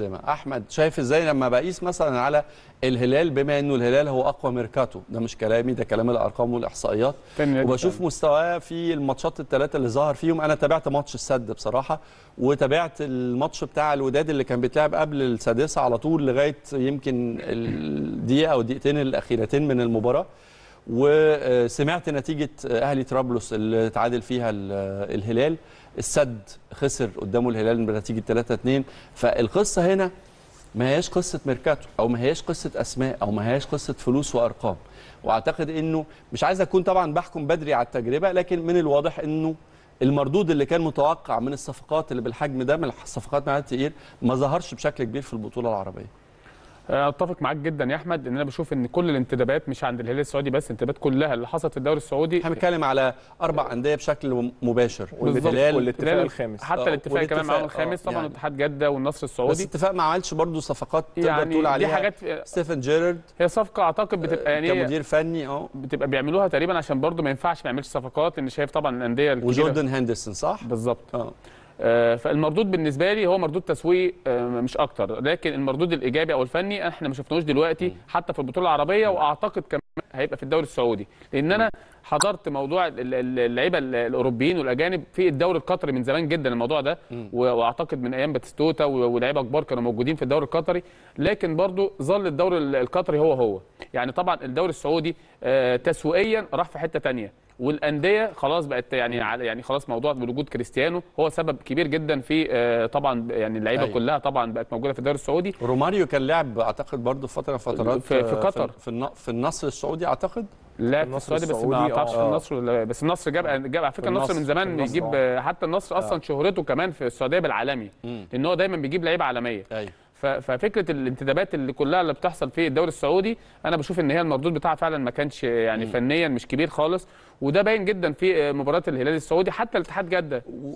احمد شايف ازاي لما بقيس مثلا على الهلال بما انه الهلال هو اقوى ميركاتو ده مش كلامي ده كلام الارقام والاحصائيات وبشوف مستواه في الماتشات الثلاثه اللي ظهر فيهم انا تابعت ماتش السد بصراحه وتابعت الماتش بتاع الوداد اللي كان بيتلعب قبل السادسه على طول لغايه يمكن الدقيقه او الدقيقتين الاخيرتين من المباراه وسمعت نتيجه اهلي طرابلس اللي تعادل فيها الهلال السد خسر قدامه الهلال بنتيجه 3 2 فالقصه هنا ما هياش قصه ميركاتو او ما هياش قصه اسماء او ما هياش قصه فلوس وارقام واعتقد انه مش عايز اكون طبعا بحكم بدري على التجربه لكن من الواضح انه المردود اللي كان متوقع من الصفقات اللي بالحجم ده من الصفقات معناها تقيل ما ظهرش بشكل كبير في البطوله العربيه آه، اتفق معاك جدا يا احمد ان انا بشوف ان كل الانتدابات مش عند الهلال السعودي بس انتدابات كلها اللي حصلت في الدوري السعودي احنا بنتكلم على اربع آه. انديه بشكل مباشر والهلال والاتفاق الخامس حتى آه، الاتفاق كمان معاهم الخامس طبعا يعني. اتحاد جده والنصر السعودي بس الاتفاق ما عملش برضه صفقات تقدر يعني تقول عليها دي حاجات ستيفن جيرارد هي صفقه اعتقد بتبقى يعني كمدير فني اه بتبقى بيعملوها تقريبا عشان برضه ما ينفعش ما يعملش صفقات لان شايف طبعا الانديه وجوردن هندرسون صح؟ بالظبط اه آه، فالمردود بالنسبه لي هو مردود تسويقي آه، مش اكتر لكن المردود الايجابي او الفني احنا ما شفناهوش دلوقتي حتى في البطوله العربيه واعتقد كمان هيبقى في الدوري السعودي لان انا حضرت موضوع اللعيبه الاوروبيين والاجانب في الدوري القطري من زمان جدا الموضوع ده واعتقد من ايام باتستوتا ولاعيبه كبار كانوا موجودين في الدوري القطري لكن برضو ظل الدوري القطري هو هو يعني طبعا الدوري السعودي آه، تسويقيا راح في حته ثانيه والانديه خلاص بقت يعني يعني خلاص موضوع بوجود كريستيانو هو سبب كبير جدا في آه، طبعا يعني اللعيبه أيه. كلها طبعا بقت موجوده في الدوري السعودي روماريو كان لاعب اعتقد برضه في فتره فترات في, في آه، قطر في, في النصر السعودي اعتقد لا في السعودي بس ما اعتقدش في آه. النصر بس النصر جاب جاب على فكره النصر من زمان بيجيب حتى النصر اصلا شهرته كمان في السعوديه بالعالمي لان هو دايما بيجيب لعيبه عالميه أيوة. ففكره الانتدابات اللي كلها اللي بتحصل في الدوري السعودي انا بشوف ان هي المردود بتاعها فعلا ما كانش يعني م. فنيا مش كبير خالص وده باين جدا في مباراه الهلال السعودي حتى الاتحاد جده